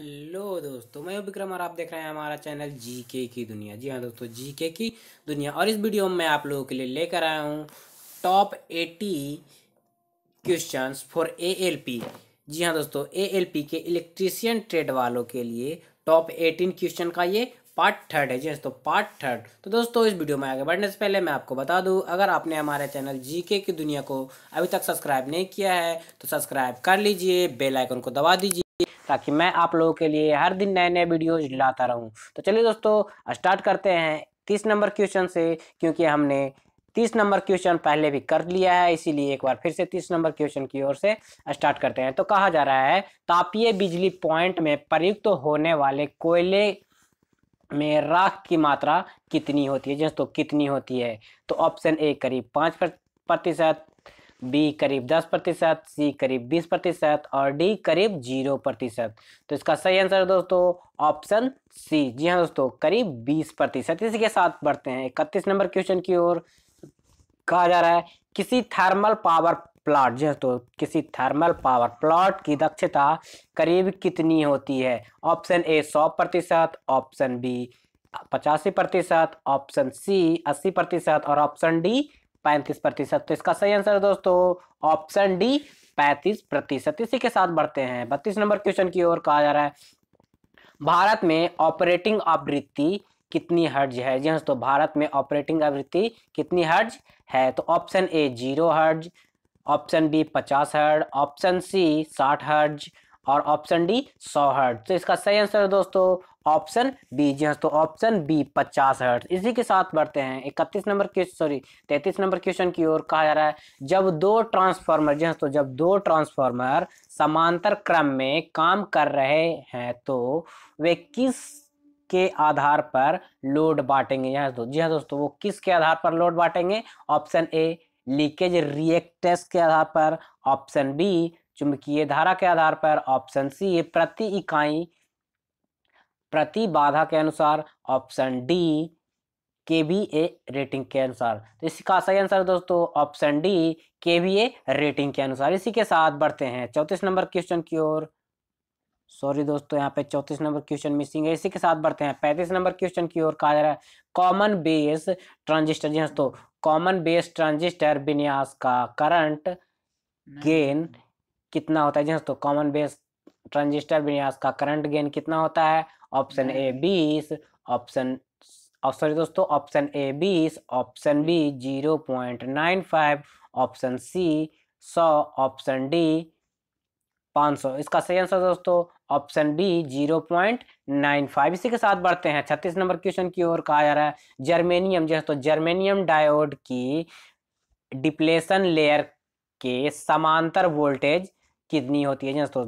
Hello दोस्तों मैं विक्रम और आप देख रहे हैं हमारा चैनल जी के की दुनिया जी हाँ दोस्तों जी के की दुनिया और इस वीडियो में मैं आप लोगों के लिए लेकर आया हूँ top eighty questions for ALP जी हाँ दोस्तों एएलपी के इलेक्ट्रीशियन ट्रेड वालों के लिए टॉप एटीन क्वेश्चन का ये पार्ट थर्ड है जी दोस्तों पार्ट थर्ड तो दोस्तों इस वीडियो में आगे बढ़ने से पहले मैं आपको बता दूं अगर आपने हमारे चैनल जीके की दुनिया को अभी तक सब्सक्राइब नहीं किया है तो सब्सक्राइब कर लीजिए बेल आइकन को दबा दीजिए ताकि मैं आप लोगों के लिए हर दिन नए नए वीडियोज लाता रहूँ तो चलिए दोस्तों स्टार्ट करते हैं तीस नंबर क्वेश्चन से क्योंकि हमने तीस नंबर क्वेश्चन पहले भी कर लिया है इसीलिए एक बार फिर से तीस नंबर क्वेश्चन की ओर से स्टार्ट करते हैं तो कहा जा रहा है तापीय बिजली पॉइंट में प्रयुक्त तो होने वाले कोयले में राख की मात्रा कितनी होती है जैसे हाँ तो कितनी होती है तो ऑप्शन ए करीब पाँच प्रतिशत बी करीब दस प्रतिशत सी करीब बीस प्रतिशत और डी करीब जीरो प्रतिशत तो इसका सही आंसर दोस्तों ऑप्शन सी जी हाँ दोस्तों करीब बीस प्रतिशत इसी के साथ बढ़ते हैं इकतीस नंबर क्वेश्चन की ओर कहा जा रहा है किसी थर्मल पावर प्लांट जी तो किसी थर्मल पावर प्लांट की दक्षता करीब कितनी होती है ऑप्शन ए सौ प्रतिशत ऑप्शन बी पचासी प्रतिशत ऑप्शन सी अस्सी प्रतिशत और ऑप्शन डी पैंतीस प्रतिशत तो इसका सही आंसर दोस्तों ऑप्शन डी पैंतीस प्रतिशत इसी के साथ बढ़ते हैं बत्तीस नंबर क्वेश्चन की ओर कहा जा रहा है भारत में ऑपरेटिंग आवृत्ति कितनी हर्ज है जी हाँ तो भारत में ऑपरेटिंग आवृत्ति कितनी हर्ज है तो option A zero hertz option B पचास हर्ज ऑप्शन सी साठ हर्ज और ऑप्शन डी सौ हर्ज तो इसका सही आंसर दोस्तों ऑप्शन बी जी हाँ तो ऑप्शन बी पचास हर्ट इसी के साथ बढ़ते हैं इकतीस नंबर क्वेश्चन सॉरी तैतीस नंबर क्वेश्चन की ओर कहा जा रहा है जब दो ट्रांसफार्मर जी हाँ तो जब दो ट्रांसफार्मर समांतर क्रम में काम कर रहे हैं तो वे किस के आधार पर लोड बांटेंगे यहाँ तो, जी हाँ दोस्तों वो किस के आधार पर लोड बांटेंगे ऑप्शन ए लीकेज रिएक्टेस के आधार पर ऑप्शन बी चुंबकीय धारा के आधार पर ऑप्शन सी प्रति इकाई प्रतिबाधा के अनुसार option D K V A rating के अनुसार तो इसका सही आंसर दोस्तों option D K V A rating के अनुसार इसी के साथ बढ़ते हैं चौतीस नंबर क्वेश्चन की ओर सॉरी दोस्तों यहाँ पे चौतीस नंबर क्वेश्चन मिसिंग है इसी के साथ बढ़ते हैं पैंतीस नंबर क्वेश्चन की ओर कहा जा रहा है कॉमन बेस ट्रांजिस्टर जी दोस्तों कॉमन बेस ट्रांजिस्टर विन्यास का करंट गेन कितना होता है जी दोस्तों कॉमन बेस ट्रांजिस्टर विन्यास का करंट गेन कितना होता है ऑप्शन हम्म। ए बीस ऑप्शन सॉरी दोस्तों ऑप्शन ए बीस option B zero point nine five option C सौ ऑप्शन डी पाँच सौ इसका सही आंसर दोस्तों option B zero point nine five इसी के साथ बढ़ते हैं छत्तीस नंबर क्वेश्चन की ओर कहा जा रहा है जर्मेनियम जो तो जर्मेनियम डायोड की डिप्लेशन लेयर के समांतर वोल्टेज कितनी होती है दोस्तों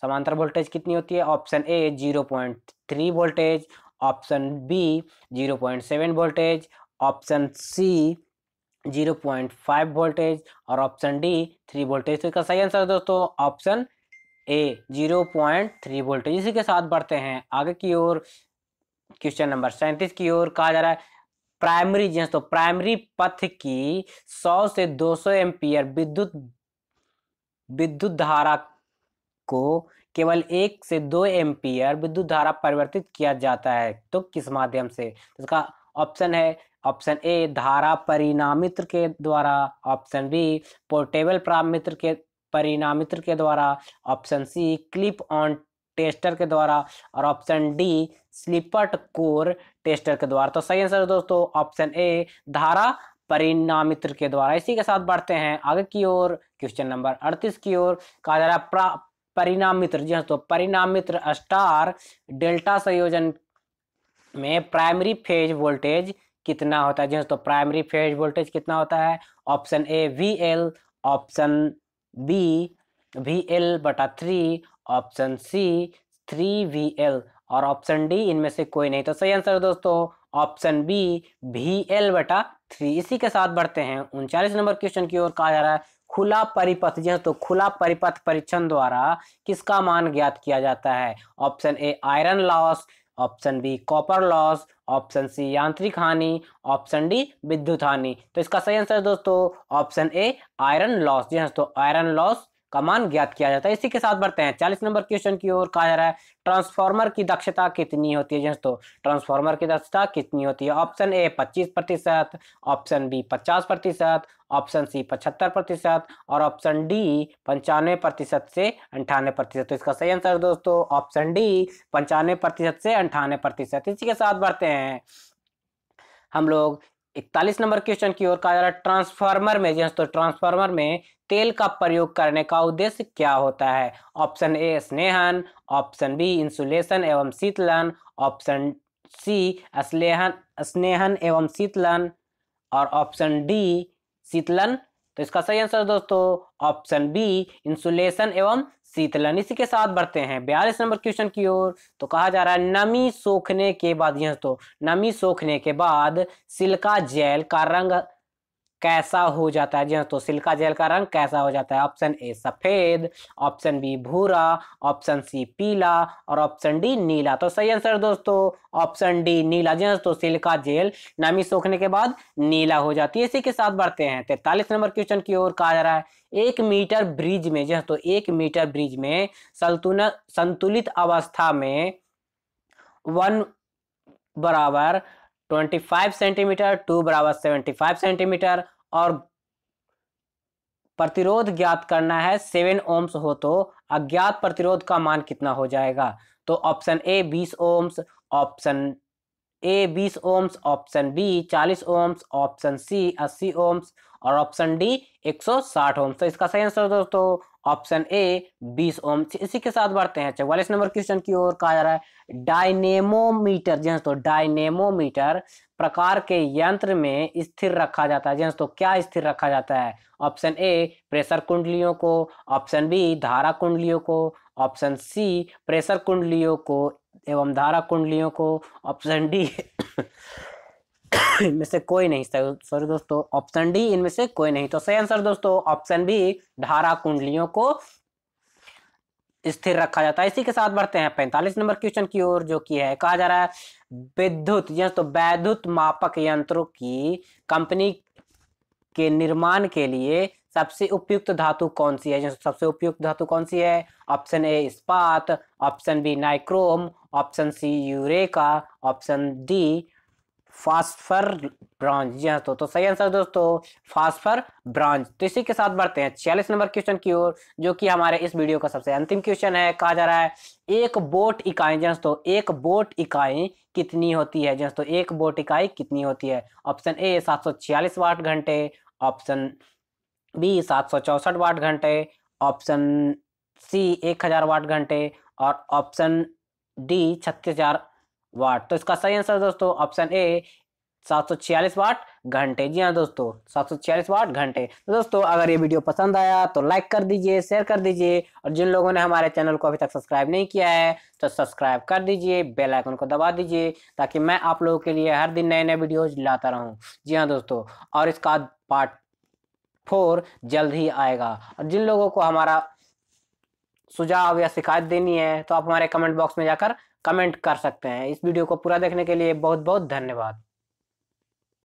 समांतर वोल्टेज कितनी होती है option A zero point three voltage option B zero point seven voltage option C zero point five voltage और ऑप्शन डी थ्री वोल्टेज तो इसका सही आंसर दोस्तों option A zero point three voltage इसी के साथ बढ़ते हैं आगे की ओर क्वेश्चन नंबर सैंतीस की ओर कहा जा रहा है प्राइमरी जेंस तो प्राइमरी पथ की 100 से 200 एम्पियर विद्युत विद्युत धारा को केवल एक से दो एम्पियर विद्युत धारा परिवर्तित किया जाता है तो किस माध्यम से तो इसका ऑप्शन है ऑप्शन ए धारा परिणामित्र के द्वारा ऑप्शन बी पोर्टेबल प्रामित्र के परिणामित्र के द्वारा option C clip on tester के द्वारा और option D split core tester के द्वारा तो सही आंसर दोस्तों ऑप्शन ए धारा परिणामित्र के द्वारा इसी के साथ बढ़ते हैं आगे की ओर क्वेश्चन नंबर अड़तीस की ओर कहा जा रहा है परिणाम मित्र जी हाँ तो मित्र स्टार डेल्टा संयोजन में प्राइमरी फेज वोल्टेज कितना होता है जी हाँ, तो प्राइमरी फेज वोल्टेज कितना होता है option A V L option B V L बटा three option C three V L और ऑप्शन डी इनमें से कोई नहीं तो सही आंसर दोस्तों ऑप्शन बी वी एल बटा थ्री इसी के साथ बढ़ते हैं उनचालीस नंबर क्वेश्चन की ओर कहा जा रहा है खुला परिपथ यह तो खुला परिपथ परीक्षण द्वारा किसका मान ज्ञात किया जाता है option A iron loss option B copper loss option C यांत्रिक हानि ऑप्शन डी विद्युत हानि तो इसका सही आंसर दोस्तों ऑप्शन ए आयरन लॉस जी हाँ तो आयरन लॉस का मान ज्ञात किया जाता है इसी के साथ बढ़ते हैं चालीस नंबर क्वेश्चन की ओर कहा जा रहा है ट्रांसफार्मर की दक्षता कितनी होती है दोस्तों ट्रांसफार्मर की दक्षता कितनी होती है ऑप्शन ए पच्चीस प्रतिशत ऑप्शन बी पचास प्रतिशत ऑप्शन सी पचहत्तर प्रतिशत और ऑप्शन डी पंचानवे प्रतिशत से अंठानवे प्रतिशत तो इसका सही आंसर दोस्तों ऑप्शन डी पंचानवे प्रतिशत से अंठानवे प्रतिशत इसी के साथ बढ़ते हैं हम लोग इकतालीस नंबर क्वेश्चन की ओर कहा जा रहा है ट्रांसफार्मर में जी हाँ, तो ट्रांसफार्मर में तेल का प्रयोग करने का उद्देश्य क्या होता है ऑप्शन ए स्नेहन ऑप्शन बी इंसुलेशन एवं शीतलन ऑप्शन सी स्नेहन स्नेहन एवं शीतलन और ऑप्शन डी शीतलन तो इसका सही आंसर दोस्तों ऑप्शन बी इंसुलेशन एवं शीतलन इसी के साथ बढ़ते हैं बयालीस नंबर क्वेश्चन की ओर तो कहा जा रहा है नमी सोखने के बाद यह तो नमी सोखने के बाद सिल्का जेल का रंग कैसा हो जाता है जी हाँ तो सिल्का जेल का रंग कैसा हो जाता है ऑप्शन ए सफेद ऑप्शन बी भूरा ऑप्शन सी पीला और ऑप्शन डी नीला तो सही आंसर दोस्तों ऑप्शन डी नीला जी हाँ तो सिल्का जेल नमी सोखने के बाद नीला हो जाती है इसी के साथ बढ़ते हैं तैतालीस नंबर क्वेश्चन की ओर कहा जा रहा है एक मीटर ब्रिज में जी हाँ तो एक मीटर ब्रिज में संतुल संतुलित अवस्था में वन बराबर 25 सेंटीमीटर टू बराबर 75 सेंटीमीटर और प्रतिरोध ज्ञात करना है सेवन ओम्स हो तो अज्ञात प्रतिरोध का मान कितना हो जाएगा तो ऑप्शन ए बीस ओम्स ऑप्शन ए बीस ओम्स ऑप्शन बी चालीस ओम्स ऑप्शन सी अस्सी ओम्स और ऑप्शन डी एक सौ साठ ओम्स तो इसका सही आंसर दोस्तों ऑप्शन ए 20 ओम इसी के साथ बढ़ते हैं चौवालीस नंबर क्वेश्चन की ओर कहा जा रहा है डायनेमोमीटर जी तो डायनेमोमीटर प्रकार के यंत्र में स्थिर रखा जाता है जी तो क्या स्थिर रखा जाता है ऑप्शन ए प्रेशर कुंडलियों को ऑप्शन बी धारा कुंडलियों को ऑप्शन सी प्रेशर कुंडलियों को एवं धारा कुंडलियों को ऑप्शन डी इनमें से कोई नहीं सॉरी दोस्तों ऑप्शन डी इनमें से कोई नहीं तो सही आंसर दोस्तों ऑप्शन बी धारा कुंडलियों को स्थिर रखा जाता है इसी के साथ बढ़ते हैं पैंतालीस नंबर क्वेश्चन की ओर जो कि है कहा जा रहा है विद्युत तो वैद्युत मापक यंत्रों की कंपनी के निर्माण के लिए सबसे उपयुक्त धातु कौन सी है सबसे उपयुक्त धातु कौन सी है ऑप्शन ए इस्पात option B nichrome option C eureka option D phosphor bronze जी हाँ दोस्तों तो सही आंसर दोस्तों फास्फर ब्रांच तो इसी के साथ बढ़ते हैं छियालीस नंबर क्वेश्चन की ओर जो कि हमारे इस वीडियो का सबसे अंतिम क्वेश्चन है कहा जा रहा है एक बोट इकाई जी हाँ, दोस्तों एक बोट इकाई कितनी होती है जी हाँ, दोस्तों एक बोट इकाई कितनी होती है ऑप्शन ए सात सौ छियालीस वाट घंटे ऑप्शन बी सात सौ चौसठ वाट घंटे ऑप्शन सी एक हजार वाट घंटे और ऑप्शन डी छत्तीस हजार वाट तो इसका सही आंसर दोस्तों ऑप्शन ए सात सौ छियालीस वाट घंटे जी हाँ दोस्तों सात सौ छियालीस वाट घंटे तो दोस्तों अगर ये वीडियो पसंद आया तो लाइक कर दीजिए शेयर कर दीजिए और जिन लोगों ने हमारे चैनल को अभी तक सब्सक्राइब नहीं किया है तो सब्सक्राइब कर दीजिए बेल आइकन को दबा दीजिए ताकि मैं आप लोगों के लिए हर दिन नए नए वीडियोज लाता रहूँ जी हाँ दोस्तों और इसका पार्ट फोर जल्द ही आएगा और जिन लोगों को हमारा सुझाव या शिकायत देनी है तो आप हमारे कमेंट बॉक्स में जाकर कमेंट कर सकते हैं इस वीडियो को पूरा देखने के लिए बहुत बहुत धन्यवाद